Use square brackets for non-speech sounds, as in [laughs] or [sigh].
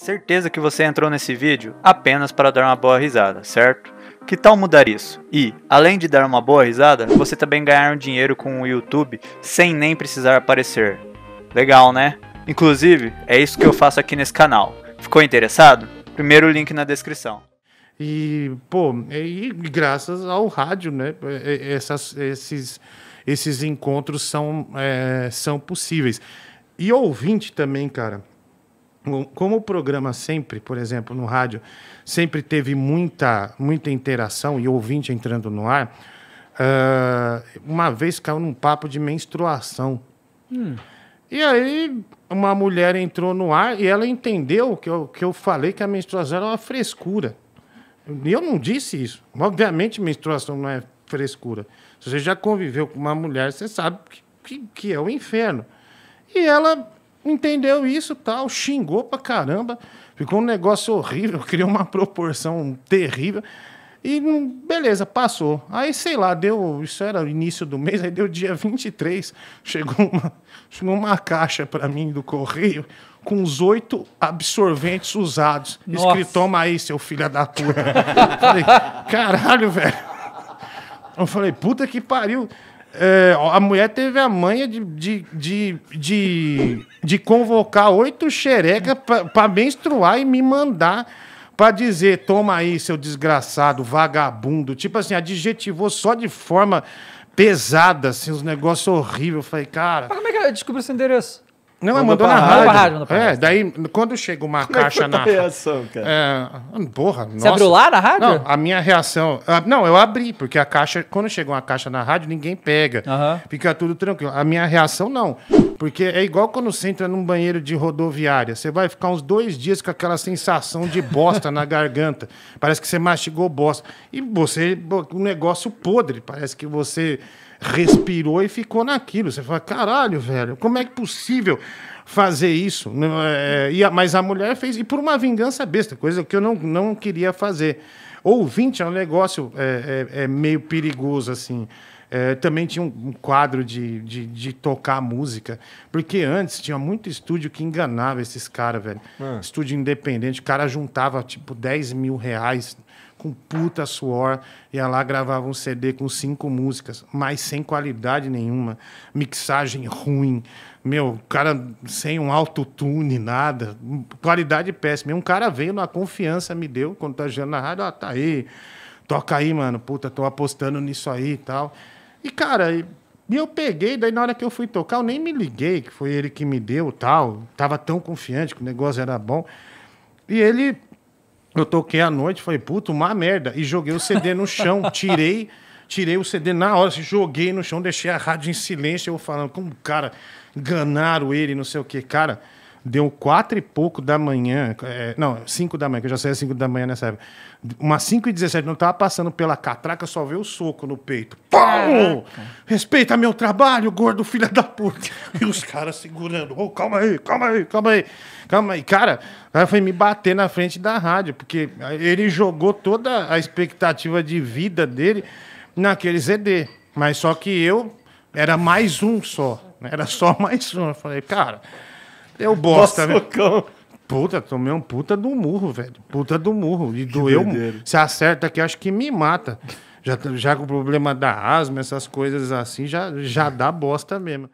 Certeza que você entrou nesse vídeo apenas para dar uma boa risada, certo? Que tal mudar isso? E, além de dar uma boa risada, você também ganhar um dinheiro com o YouTube sem nem precisar aparecer. Legal, né? Inclusive, é isso que eu faço aqui nesse canal. Ficou interessado? Primeiro link na descrição. E, pô, e graças ao rádio, né? Essas, esses, esses encontros são, é, são possíveis. E ouvinte também, cara como o programa sempre, por exemplo, no rádio, sempre teve muita, muita interação e ouvinte entrando no ar, uh, uma vez caiu num papo de menstruação. Hum. E aí uma mulher entrou no ar e ela entendeu que eu, que eu falei que a menstruação era uma frescura. E eu não disse isso. Obviamente, menstruação não é frescura. Se você já conviveu com uma mulher, você sabe que, que, que é o inferno. E ela entendeu isso tal, xingou pra caramba, ficou um negócio horrível, [laughs] criou uma proporção terrível. E hum, beleza, passou. Aí, sei lá, deu. Isso era o início do mês, aí deu dia 23. Chegou uma, [laughs] chegou uma caixa para mim do correio com os oito absorventes usados. Nossa. Escrito, toma aí, seu filho da puta. [laughs] falei, caralho, velho. Eu falei, puta que pariu. É, a mulher teve a manha de, de, de, de, de convocar oito xerecas para menstruar e me mandar para dizer: toma aí, seu desgraçado, vagabundo. Tipo assim, adjetivou só de forma pesada, assim, uns negócios horríveis. Eu falei, cara. Mas como é que eu descobri seu endereço? Não, mandou, mandou na rádio. rádio mandou é, daí quando chega uma Como é caixa é na. reação, cara? É, porra, Você nossa. abriu lá na rádio? Não, a minha reação. Ah, não, eu abri, porque a caixa. Quando chega uma caixa na rádio, ninguém pega. Uhum. Fica tudo tranquilo. A minha reação, não. Porque é igual quando você entra num banheiro de rodoviária. Você vai ficar uns dois dias com aquela sensação de bosta na [laughs] garganta. Parece que você mastigou bosta. E você. Um negócio podre. Parece que você respirou e ficou naquilo. Você fala, caralho, velho, como é que é possível fazer isso? É, e a, mas a mulher fez, e por uma vingança besta, coisa que eu não, não queria fazer. Ouvinte é um negócio é, é, é meio perigoso, assim. É, também tinha um quadro de, de, de, tocar música. Porque antes tinha muito estúdio que enganava esses caras, velho. Ah. Estúdio independente. O cara juntava, tipo, 10 mil reais com puta suor, ia lá, gravava um CD com cinco músicas, mas sem qualidade nenhuma, mixagem ruim, meu, cara sem um autotune, nada, qualidade péssima. E um cara veio na confiança, me deu, contagiando tá na rádio, ah, tá aí, toca aí, mano, puta, tô apostando nisso aí e tal. E, cara, e eu peguei, daí na hora que eu fui tocar, eu nem me liguei, que foi ele que me deu tal, tava tão confiante que o negócio era bom. E ele eu toquei à noite, falei, puta, uma merda. E joguei o CD no chão, [laughs] tirei, tirei o CD na hora, joguei no chão, deixei a rádio em silêncio, eu falando, como, cara, enganaram ele, não sei o que, cara deu quatro e pouco da manhã, é, não, cinco da manhã, que eu já às cinco da manhã nessa época. Umas cinco e dezessete não tava passando pela catraca, só vê o soco no peito. Pau! Respeita meu trabalho, gordo filha da puta. E os caras segurando. Oh, calma aí, calma aí, calma aí. Calma aí. Cara, Aí foi me bater na frente da rádio, porque ele jogou toda a expectativa de vida dele naquele ZD. Mas só que eu era mais um só. Né? Era só mais um. Eu falei, cara, eu é bosta, né? Puta, tomei um puta do murro, velho. Puta do murro. E que doeu. Se acerta aqui, acho que me mata. Já, já com o problema da asma, essas coisas assim, já, já dá bosta mesmo.